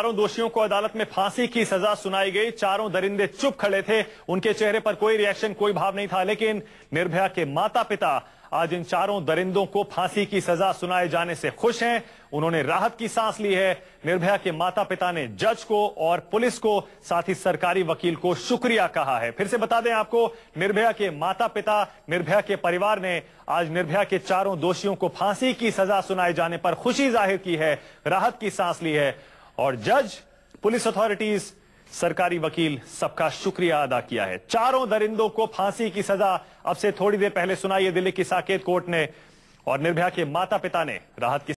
चारों दोषियों को अदालत में फांसी की सजा सुनाई गई चारों दरिंदे चुप खड़े थे उनके चेहरे पर कोई रिएक्शन कोई भाव नहीं था लेकिन निर्भया के माता पिता आज इन चारों दरिंदों को फांसी की सजा सुनाए जाने से खुश हैं उन्होंने राहत की सांस ली है निर्भया के माता पिता ने जज को और पुलिस को साथ ही सरकारी वकील को शुक्रिया कहा है फिर से बता दें आपको निर्भया के माता पिता निर्भया के परिवार ने आज निर्भया के चारों दोषियों को फांसी की सजा सुनाए जाने पर खुशी जाहिर की है राहत की सांस ली है और जज पुलिस अथॉरिटीज सरकारी वकील सबका शुक्रिया अदा किया है चारों दरिंदों को फांसी की सजा अब से थोड़ी देर पहले सुनाई है दिल्ली की साकेत कोर्ट ने और निर्भया के माता पिता ने राहत की